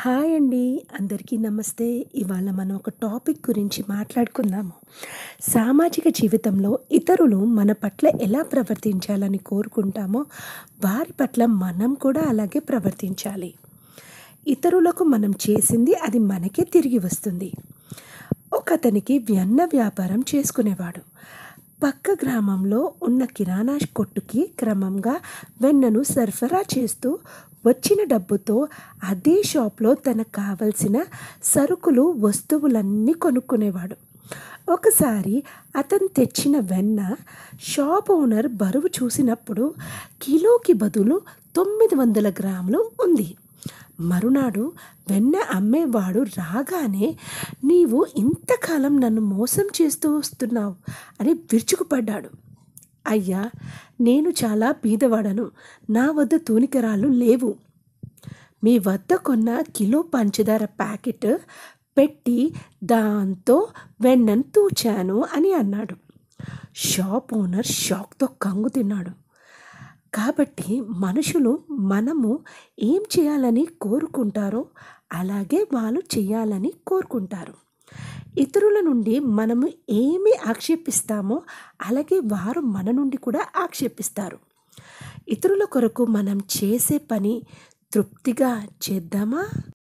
hi అండి అందరికీ నమస్తే ఇవాళ మనం ఒక టాపిక్ గురించి మాట్లాడుకుందాము సామాజిక జీవితంలో ఇతరులు మన పట్ల ఎలా ప్రవర్తించాలని కోరుకుంటామో వారి పట్ల మనం కూడా అలాగే ప్రవర్తించాలి ఇతరులకు మనం చేసింది అది మనకే తిరిగి వస్తుంది ఒక అతనికి వ్యన్న వ్యాపారం చేసుకునేవాడు పక్క గ్రామంలో ఉన్న కిరాణా కొట్టుకి క్రమంగా వెన్నను సరఫరా చేస్తూ వచ్చిన డబ్బుతో అదే షాప్లో తనకు కావలసిన సరుకులు వస్తువులన్నీ కొనుక్కునేవాడు ఒకసారి అతను తెచ్చిన వెన్న షాప్ ఓనర్ బరువు చూసినప్పుడు కిలోకి బదులు తొమ్మిది వందల గ్రాములు ఉంది మరునాడు వెన్న అమ్మేవాడు రాగానే నీవు ఇంతకాలం నన్ను మోసం చేస్తూ వస్తున్నావు అని విరుచుకుపడ్డాడు అయ్యా నేను చాలా బీదవాడను నా వద్ద తూనికరాళ్ళు లేవు మీ వద్ద కొన్న కిలో పంచదార ప్యాకెట్ పెట్టి దాంతో వెన్నను తూచాను అని అన్నాడు షాప్ ఓనర్ షాక్తో కంగు తిన్నాడు కాబట్టి మనుషులు మనము ఏం చేయాలని కోరుకుంటారో అలాగే వాళ్ళు చేయాలని కోరుకుంటారు ఇతరుల నుండి మనము ఏమి ఆక్షేపిస్తామో అలాగే వారు మన నుండి కూడా ఆక్షేపిస్తారు ఇతరుల కొరకు మనం చేసే పని తృప్తిగా చేద్దామా